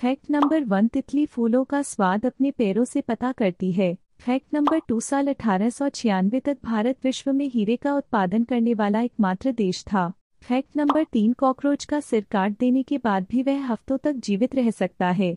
fact number one तितली फूलों का स्वाद अपने पैरों से पता करती है फैक्ट नंबर टू साल अठारह तक भारत विश्व में हीरे का उत्पादन करने वाला एकमात्र देश था फैक्ट नंबर तीन कॉकरोच का सिर काट देने के बाद भी वह हफ्तों तक जीवित रह सकता है